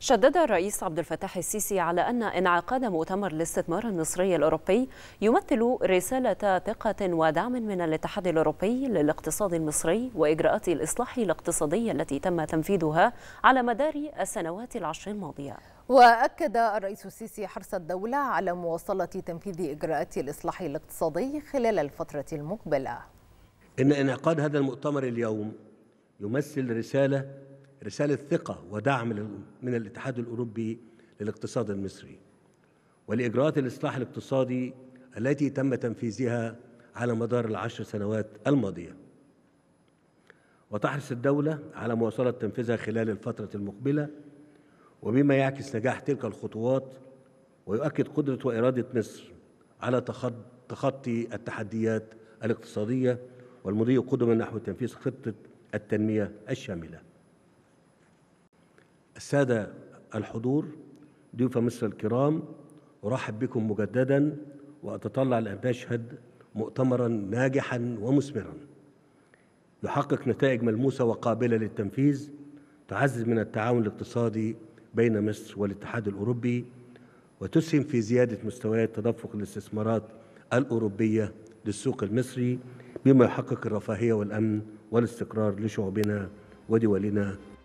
شدد الرئيس عبد الفتاح السيسي على أن انعقاد مؤتمر الاستثمار المصري الأوروبي يمثل رسالة ثقة ودعم من الاتحاد الأوروبي للاقتصاد المصري وإجراءات الإصلاح الاقتصادي التي تم تنفيذها على مدار السنوات العشر الماضية وأكد الرئيس السيسي حرص الدولة على مواصلة تنفيذ إجراءات الإصلاح الاقتصادي خلال الفترة المقبلة إن انعقاد هذا المؤتمر اليوم يمثل رسالة رسالة ثقة ودعم من الاتحاد الأوروبي للاقتصاد المصري ولإجراءات الإصلاح الاقتصادي التي تم تنفيذها على مدار العشر سنوات الماضية وتحرص الدولة على مواصلة تنفيذها خلال الفترة المقبلة وبما يعكس نجاح تلك الخطوات ويؤكد قدرة وإرادة مصر على تخطي التحديات الاقتصادية والمضي قدما نحو تنفيذ خطة التنمية الشاملة السادة الحضور ضيوف مصر الكرام أرحب بكم مجددا وأتطلع لأن نشهد مؤتمرا ناجحا ومثمرا يحقق نتائج ملموسة وقابلة للتنفيذ تعزز من التعاون الاقتصادي بين مصر والاتحاد الأوروبي وتسهم في زيادة مستويات تدفق الاستثمارات الأوروبية للسوق المصري بما يحقق الرفاهية والأمن والاستقرار لشعوبنا ودولنا